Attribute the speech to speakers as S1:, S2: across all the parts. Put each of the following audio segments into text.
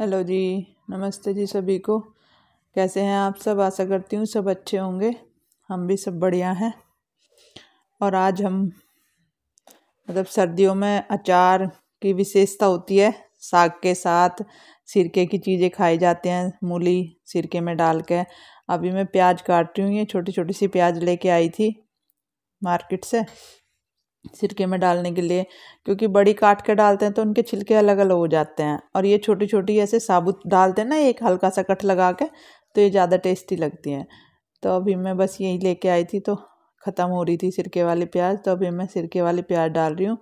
S1: hello जी नमस्ते जी सभी को कैसे हैं आप सब आशा करती हूँ सब अच्छे होंगे हम भी सब बढ़िया हैं और आज हम मतलब सर्दियों में अचार की विशेषता होती है साग के साथ सिरके की चीज़ें खाए जाते हैं मूली सिरके में डाल के अभी मैं प्याज काट रही हूँ ये छोटी छोटी सी प्याज लेके आई थी मार्केट से सिरके में डालने के लिए क्योंकि बड़ी काट के डालते हैं तो उनके छिलके अलग अलग हो जाते हैं और ये छोटी छोटी ऐसे साबुत डालते हैं ना एक हल्का सा कट लगा के तो ये ज़्यादा टेस्टी लगती हैं तो अभी मैं बस यही लेके आई थी तो ख़त्म हो रही थी सिरके वाले प्याज तो अभी मैं सिरके वाले प्याज डाल रही हूँ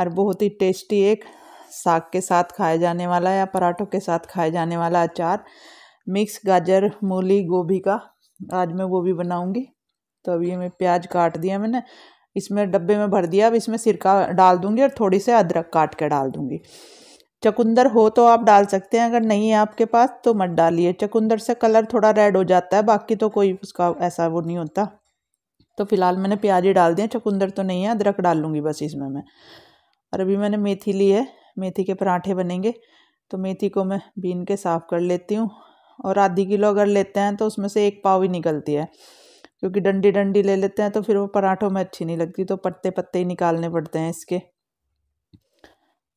S1: और बहुत ही टेस्टी एक साग के साथ खाए जाने वाला या पराठों के साथ खाए जाने वाला अचार मिक्स गाजर मूली गोभी का आज मैं वो भी बनाऊँगी तो अभी मैं प्याज काट दिया मैंने इसमें डब्बे में भर दिया अब इसमें सिरका डाल दूंगी और थोड़ी से अदरक काट के डाल दूंगी चकुंदर हो तो आप डाल सकते हैं अगर नहीं है आपके पास तो मत डालिए चकुंदर से कलर थोड़ा रेड हो जाता है बाकी तो कोई उसका ऐसा वो नहीं होता तो फिलहाल मैंने प्याज ही डाल दिया चकुंदर तो नहीं है अदरक डाल लूँगी बस इसमें मैं और अभी मैंने मेथी ली है मेथी के पराठे बनेंगे तो मेथी को मैं बीन के साफ़ कर लेती हूँ और आधी किलो अगर लेते हैं तो उसमें से एक पाव ही निकलती है क्योंकि डंडी डंडी ले लेते हैं तो फिर वो पराठों में अच्छी नहीं लगती तो पत्ते पत्ते ही निकालने पड़ते हैं इसके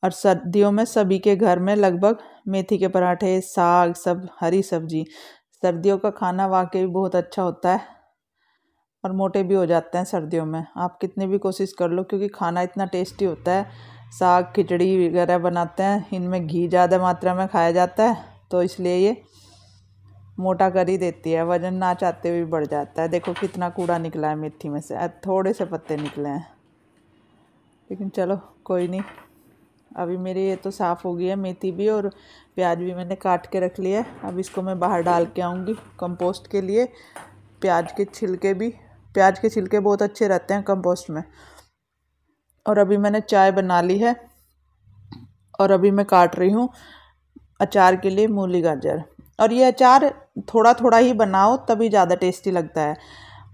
S1: और सर्दियों में सभी के घर में लगभग मेथी के पराठे साग सब हरी सब्जी सर्दियों का खाना वाकई बहुत अच्छा होता है और मोटे भी हो जाते हैं सर्दियों में आप कितनी भी कोशिश कर लो क्योंकि खाना इतना टेस्टी होता है साग खिचड़ी वगैरह बनाते हैं इनमें घी ज़्यादा मात्रा में खाया जाता है तो इसलिए ये मोटा कर ही देती है वज़न ना चाहते हुए बढ़ जाता है देखो कितना कूड़ा निकला है मेथी में से थोड़े से पत्ते निकले हैं लेकिन चलो कोई नहीं अभी मेरी ये तो साफ़ हो गई है मेथी भी और प्याज भी मैंने काट के रख लिया है अब इसको मैं बाहर डाल के आऊँगी कंपोस्ट के लिए प्याज के छिलके भी प्याज के छिलके बहुत अच्छे रहते हैं कंपोस्ट में और अभी मैंने चाय बना ली है और अभी मैं काट रही हूँ अचार के लिए मूली गाजर और ये अचार थोड़ा थोड़ा ही बनाओ तभी ज़्यादा टेस्टी लगता है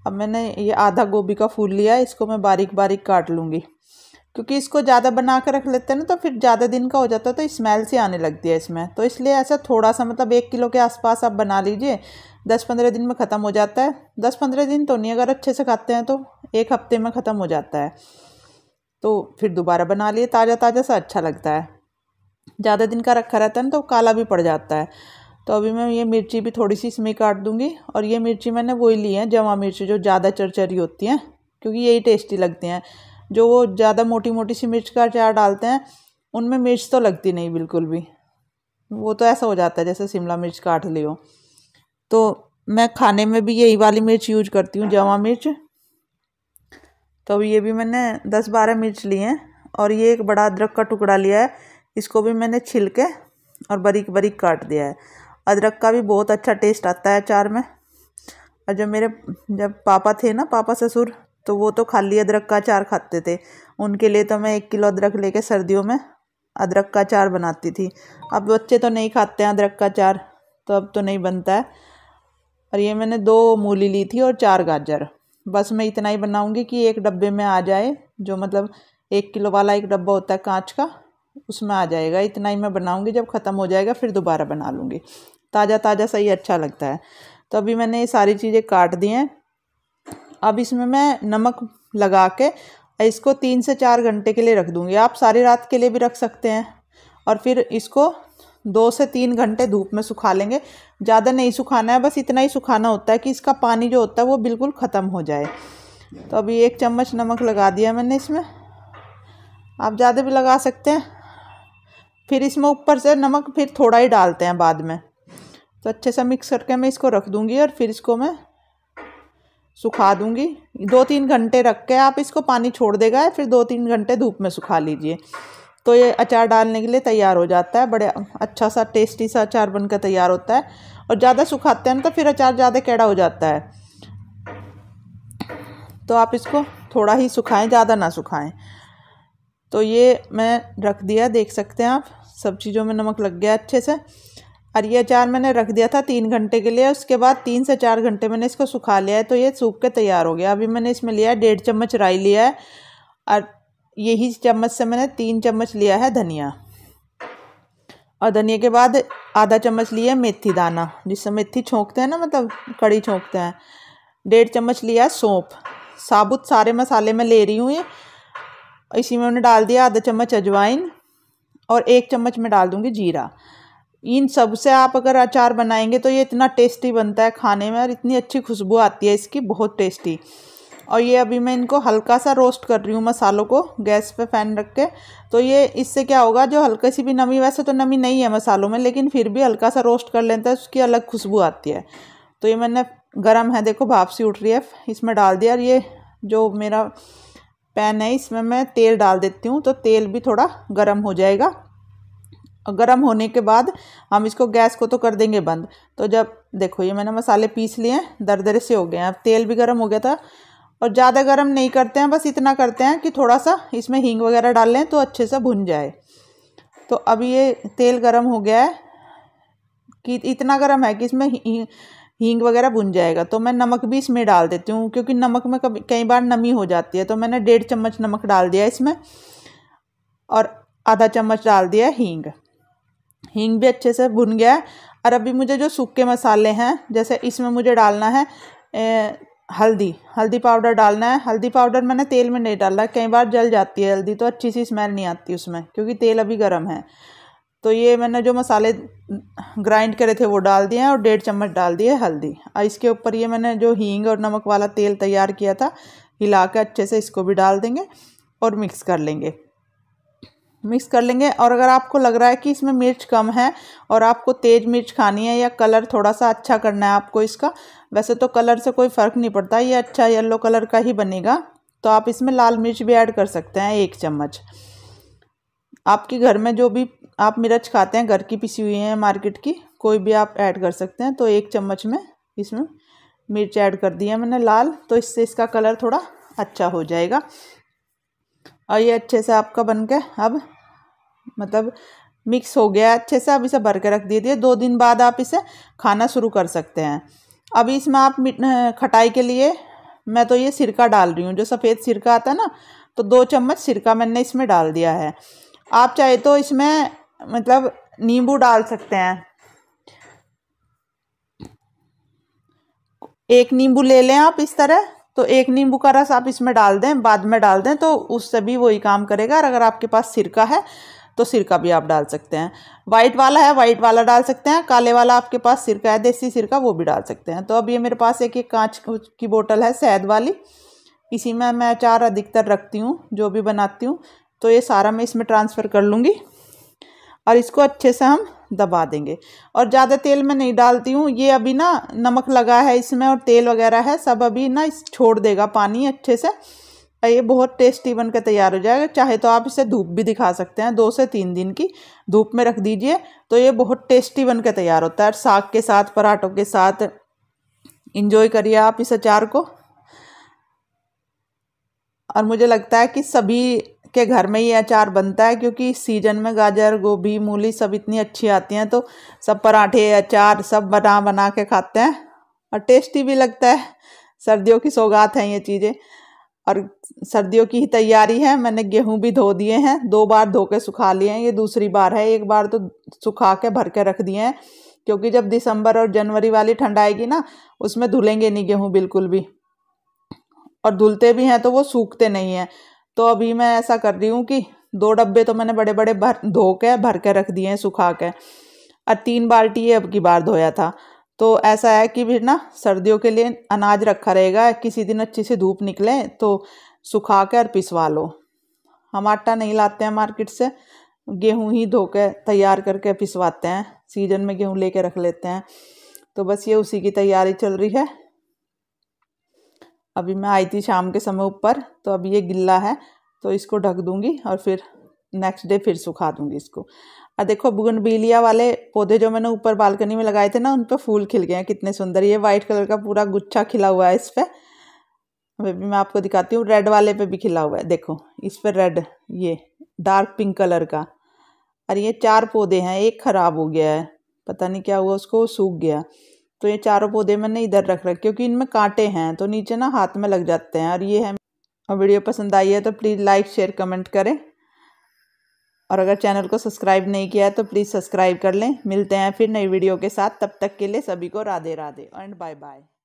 S1: अब मैंने ये आधा गोभी का फूल लिया इसको मैं बारीक बारीक काट लूँगी क्योंकि इसको ज़्यादा बना कर रख लेते हैं ना तो फिर ज़्यादा दिन का हो जाता है तो स्मेल सी आने लगती है इसमें तो इसलिए ऐसा थोड़ा सा मतलब एक किलो के आसपास आप बना लीजिए दस पंद्रह दिन में ख़त्म हो जाता है दस पंद्रह दिन तो नहीं अगर अच्छे से खाते हैं तो एक हफ्ते में ख़त्म हो जाता है तो फिर दोबारा बना लिए ताज़ा ताज़ा सा अच्छा लगता है ज़्यादा दिन का रखा रहता है ना तो काला भी पड़ जाता है तो अभी मैं ये मिर्ची भी थोड़ी सी इसमें काट दूंगी और ये मिर्ची मैंने वही ली है जमा मिर्ची जो ज़्यादा चरचरी होती हैं क्योंकि यही टेस्टी लगती हैं जो वो ज़्यादा मोटी मोटी सी मिर्च का अचार डालते हैं उनमें मिर्च तो लगती नहीं बिल्कुल भी वो तो ऐसा हो जाता है जैसे शिमला मिर्च काट ली हो तो मैं खाने में भी यही वाली मिर्च यूज करती हूँ जवा मिर्च तो अभी ये भी मैंने दस बारह मिर्च ली हैं और ये एक बड़ा अदरक का टुकड़ा लिया है इसको भी मैंने छिल के और बारीक बारीक काट दिया है अदरक का भी बहुत अच्छा टेस्ट आता है अचार में और जब मेरे जब पापा थे ना पापा ससुर तो वो तो खाली अदरक का अचार खाते थे उनके लिए तो मैं एक किलो अदरक लेके सर्दियों में अदरक का अचार बनाती थी अब बच्चे तो नहीं खाते हैं अदरक का अचार तो अब तो नहीं बनता है और ये मैंने दो मूली ली थी और चार गाजर बस मैं इतना ही बनाऊंगी कि एक डब्बे में आ जाए जो मतलब एक किलो वाला एक डब्बा होता है कांच का उसमें आ जाएगा इतना ही मैं बनाऊंगी जब ख़त्म हो जाएगा फिर दोबारा बना लूँगी ताज़ा ताज़ा सही अच्छा लगता है तो अभी मैंने ये सारी चीज़ें काट दी हैं अब इसमें मैं नमक लगा के इसको तीन से चार घंटे के लिए रख दूँगी आप सारी रात के लिए भी रख सकते हैं और फिर इसको दो से तीन घंटे धूप में सुखा लेंगे ज़्यादा नहीं सुखाना है बस इतना ही सुखाना होता है कि इसका पानी जो होता है वो बिल्कुल ख़त्म हो जाए तो अभी एक चम्मच नमक लगा दिया मैंने इसमें आप ज़्यादा भी लगा सकते हैं फिर इसमें ऊपर से नमक फिर थोड़ा ही डालते हैं बाद में तो अच्छे से मिक्स करके मैं इसको रख दूँगी और फिर इसको मैं सुखा दूँगी दो तीन घंटे रख के आप इसको पानी छोड़ देगा फिर दो तीन घंटे धूप में सुखा लीजिए तो ये अचार डालने के लिए तैयार हो जाता है बड़े अच्छा सा टेस्टी सा अचार बनकर तैयार होता है और ज़्यादा सुखाते हैं तो फिर अचार ज़्यादा कैड़ा हो जाता है तो आप इसको थोड़ा ही सुखाएं ज़्यादा ना सुखाएं तो ये मैं रख दिया देख सकते हैं आप सब चीज़ों में नमक लग गया अच्छे से और ये अचार मैंने रख दिया था तीन घंटे के लिए उसके बाद तीन से चार घंटे मैंने इसको सुखा लिया है तो ये सूख के तैयार हो गया अभी मैंने इसमें लिया है डेढ़ चम्मच राई लिया है और यही चम्मच से मैंने तीन चम्मच लिया है धनिया और धनिया के बाद आधा चम्मच लिया है मेथी दाना जिससे मेथी छोंकते हैं ना मतलब कड़ी छोंकते हैं डेढ़ चम्मच लिया है सौंप साबुत सारे मसाले मैं ले रही हूँ ये इसी में उन्हें डाल दिया आधा चम्मच अजवाइन और एक चम्मच मैं डाल दूँगी जीरा इन सब से आप अगर अचार बनाएंगे तो ये इतना टेस्टी बनता है खाने में और इतनी अच्छी खुशबू आती है इसकी बहुत टेस्टी और ये अभी मैं इनको हल्का सा रोस्ट कर रही हूँ मसालों को गैस पे फैन रख के तो ये इससे क्या होगा जो हल्की सी भी नमी वैसे तो नमी नहीं है मसालों में लेकिन फिर भी हल्का सा रोस्ट कर लेता तो है उसकी अलग खुशबू आती है तो ये मैंने गर्म है देखो भाप सी उठ रही है इसमें डाल दिया और ये जो मेरा पैन है इसमें मैं तेल डाल देती हूँ तो तेल भी थोड़ा गर्म हो जाएगा गर्म होने के बाद हम इसको गैस को तो कर देंगे बंद तो जब देखो ये मैंने मसाले पीस लिए हैं दरदरे से हो गए हैं अब तेल भी गर्म हो गया था और ज़्यादा गर्म नहीं करते हैं बस इतना करते हैं कि थोड़ा सा इसमें हींग वगैरह डाल लें तो अच्छे से भुन जाए तो अब ये तेल गर्म हो गया है कि इतना गर्म है कि इसमें हींग वगैरह भुन जाएगा तो मैं नमक भी इसमें डाल देती हूँ क्योंकि नमक में कभी कई बार नमी हो जाती है तो मैंने डेढ़ चम्मच नमक डाल दिया इसमें और आधा चम्मच डाल दिया हींग हींग भी अच्छे से भुन गया है और अभी मुझे जो सूखे मसाले हैं जैसे इसमें मुझे डालना है ए, हल्दी हल्दी पाउडर डालना है हल्दी पाउडर मैंने तेल में नहीं डाला कई बार जल जाती है हल्दी तो अच्छी सी स्मेल नहीं आती उसमें क्योंकि तेल अभी गर्म है तो ये मैंने जो मसाले ग्राइंड करे थे वो डाल दिए हैं और डेढ़ चम्मच डाल दिए हल्दी और इसके ऊपर ये मैंने जो हींग और नमक वाला तेल तैयार किया था हिला के अच्छे से इसको भी डाल देंगे और मिक्स कर लेंगे मिक्स कर लेंगे और अगर आपको लग रहा है कि इसमें मिर्च कम है और आपको तेज़ मिर्च खानी है या कलर थोड़ा सा अच्छा करना है आपको इसका वैसे तो कलर से कोई फ़र्क नहीं पड़ता ये अच्छा येलो कलर का ही बनेगा तो आप इसमें लाल मिर्च भी ऐड कर सकते हैं एक चम्मच आपके घर में जो भी आप मिर्च खाते हैं घर की पिसी हुई है मार्केट की कोई भी आप ऐड कर सकते हैं तो एक चम्मच में इसमें मिर्च ऐड कर दिया मैंने लाल तो इससे इसका कलर थोड़ा अच्छा हो जाएगा और ये अच्छे से आपका बन के अब मतलब मिक्स हो गया अच्छे से अब इसे भर के रख दीजिए दो दिन बाद आप इसे खाना शुरू कर सकते हैं अभी इसमें आप खटाई के लिए मैं तो ये सिरका डाल रही हूँ जो सफ़ेद सिरका आता है ना तो दो चम्मच सिरका मैंने इसमें डाल दिया है आप चाहे तो इसमें मतलब नींबू डाल सकते हैं एक नींबू ले लें आप इस तरह तो एक नींबू का रस आप इसमें डाल दें बाद में डाल दें तो उससे भी वही काम करेगा और अगर आपके पास सिरका है तो सिरका भी आप डाल सकते हैं वाइट वाला है वाइट वाला डाल सकते हैं काले वाला आपके पास सिरका है देसी सिरका वो भी डाल सकते हैं तो अब ये मेरे पास एक एक कांच की बोतल है शहद वाली इसी में मैं अचार अधिकतर रखती हूँ जो भी बनाती हूँ तो ये सारा मैं इसमें ट्रांसफ़र कर लूँगी और इसको अच्छे से हम दबा देंगे और ज़्यादा तेल में नहीं डालती हूँ ये अभी ना नमक लगा है इसमें और तेल वगैरह है सब अभी ना इस छोड़ देगा पानी अच्छे से ये बहुत टेस्टी बन के तैयार हो जाएगा चाहे तो आप इसे धूप भी दिखा सकते हैं दो से तीन दिन की धूप में रख दीजिए तो ये बहुत टेस्टी बन के तैयार होता है साग के साथ पराठों के साथ इंजॉय करिए आप इस अचार को और मुझे लगता है कि सभी के घर में ही अचार बनता है क्योंकि सीजन में गाजर गोभी मूली सब इतनी अच्छी आती हैं तो सब पराठे अचार सब बना बना के खाते हैं और टेस्टी भी लगता है सर्दियों की सौगात हैं ये चीज़ें और सर्दियों की ही तैयारी है मैंने गेहूं भी धो दिए हैं दो बार धो के सुखा लिए हैं ये दूसरी बार है एक बार तो सुखा के भर के रख दिए हैं क्योंकि जब दिसंबर और जनवरी वाली ठंड आएगी ना उसमें धुलेंगे नहीं गेहूँ बिल्कुल भी और धुलते भी हैं तो वो सूखते नहीं हैं तो अभी मैं ऐसा कर रही हूँ कि दो डब्बे तो मैंने बड़े बड़े भर धो के भर के रख दिए हैं सुखा के और तीन बाल्टी ये अब की बार धोया था तो ऐसा है कि फिर ना सर्दियों के लिए अनाज रखा रहेगा किसी दिन अच्छी से धूप निकले तो सुखा के और पिसवा लो हम आटा नहीं लाते हैं मार्केट से गेहूं ही धो के तैयार करके पिसवाते हैं सीजन में गेहूं लेके रख लेते हैं तो बस ये उसी की तैयारी चल रही है अभी मैं आई थी शाम के समय ऊपर तो अभी ये गिल्ला है तो इसको ढक दूंगी और फिर नेक्स्ट डे फिर सुखा दूंगी इसको और देखो बुगनबीलिया वाले पौधे जो मैंने ऊपर बालकनी में लगाए थे ना उन पर फूल खिल गए हैं कितने सुंदर ये वाइट कलर का पूरा गुच्छा खिला हुआ है इस पर अभी मैं आपको दिखाती हूँ रेड वाले पे भी खिला हुआ है देखो इस पर रेड ये डार्क पिंक कलर का और ये चार पौधे हैं एक ख़राब हो गया है पता नहीं क्या हुआ उसको सूख गया तो ये चारों पौधे मैंने इधर रख रखे क्योंकि इनमें कांटे हैं तो नीचे ना हाथ में लग जाते हैं और ये है और वीडियो पसंद आई है तो प्लीज़ लाइक शेयर कमेंट करें और अगर चैनल को सब्सक्राइब नहीं किया है तो प्लीज़ सब्सक्राइब कर लें मिलते हैं फिर नई वीडियो के साथ तब तक के लिए सभी को Radhe Radhe and bye bye